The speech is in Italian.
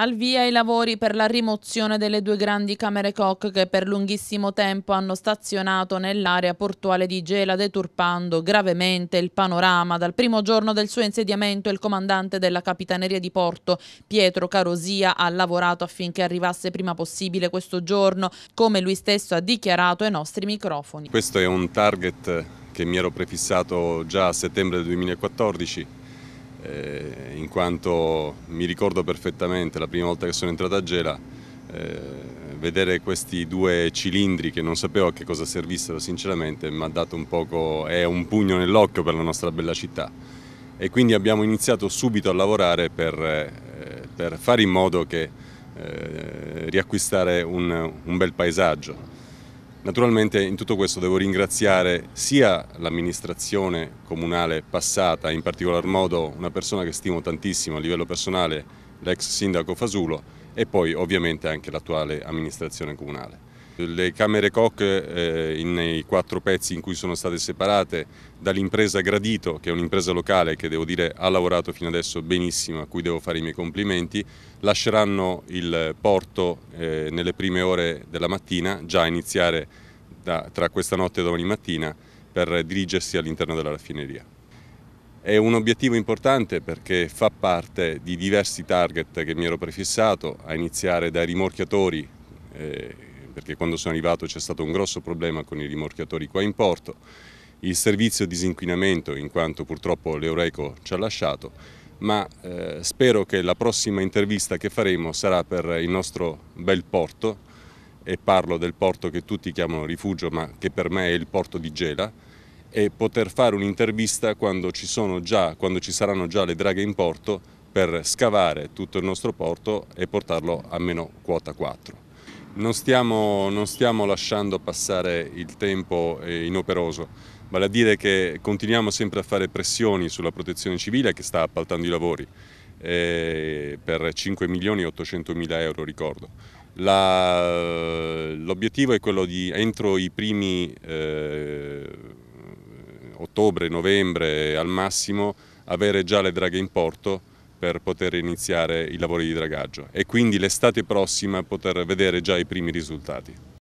Al via i lavori per la rimozione delle due grandi camere coc che per lunghissimo tempo hanno stazionato nell'area portuale di Gela, deturpando gravemente il panorama. Dal primo giorno del suo insediamento il comandante della Capitaneria di Porto, Pietro Carosia, ha lavorato affinché arrivasse prima possibile questo giorno, come lui stesso ha dichiarato ai nostri microfoni. Questo è un target che mi ero prefissato già a settembre 2014 eh, in quanto mi ricordo perfettamente la prima volta che sono entrato a Gela, eh, vedere questi due cilindri che non sapevo a che cosa servissero sinceramente mi ha dato un poco, è un pugno nell'occhio per la nostra bella città e quindi abbiamo iniziato subito a lavorare per, eh, per fare in modo che eh, riacquistare un, un bel paesaggio. Naturalmente in tutto questo devo ringraziare sia l'amministrazione comunale passata, in particolar modo una persona che stimo tantissimo a livello personale, l'ex sindaco Fasulo, e poi ovviamente anche l'attuale amministrazione comunale. Le camere Koch eh, nei quattro pezzi in cui sono state separate dall'impresa Gradito, che è un'impresa locale che devo dire ha lavorato fino adesso benissimo, a cui devo fare i miei complimenti, lasceranno il porto eh, nelle prime ore della mattina, già a iniziare da, tra questa notte e domani mattina, per dirigersi all'interno della raffineria. È un obiettivo importante perché fa parte di diversi target che mi ero prefissato, a iniziare dai rimorchiatori, eh, perché quando sono arrivato c'è stato un grosso problema con i rimorchiatori qua in porto, il servizio disinquinamento in quanto purtroppo l'Eureco ci ha lasciato, ma eh, spero che la prossima intervista che faremo sarà per il nostro bel porto e parlo del porto che tutti chiamano rifugio ma che per me è il porto di Gela e poter fare un'intervista quando, quando ci saranno già le draghe in porto per scavare tutto il nostro porto e portarlo a meno quota 4. Non stiamo, non stiamo lasciando passare il tempo eh, inoperoso vale a dire che continuiamo sempre a fare pressioni sulla protezione civile che sta appaltando i lavori eh, per 5 milioni e 800 mila euro ricordo. L'obiettivo è quello di entro i primi eh, ottobre, novembre al massimo avere già le draghe in porto per poter iniziare i lavori di dragaggio e quindi l'estate prossima poter vedere già i primi risultati.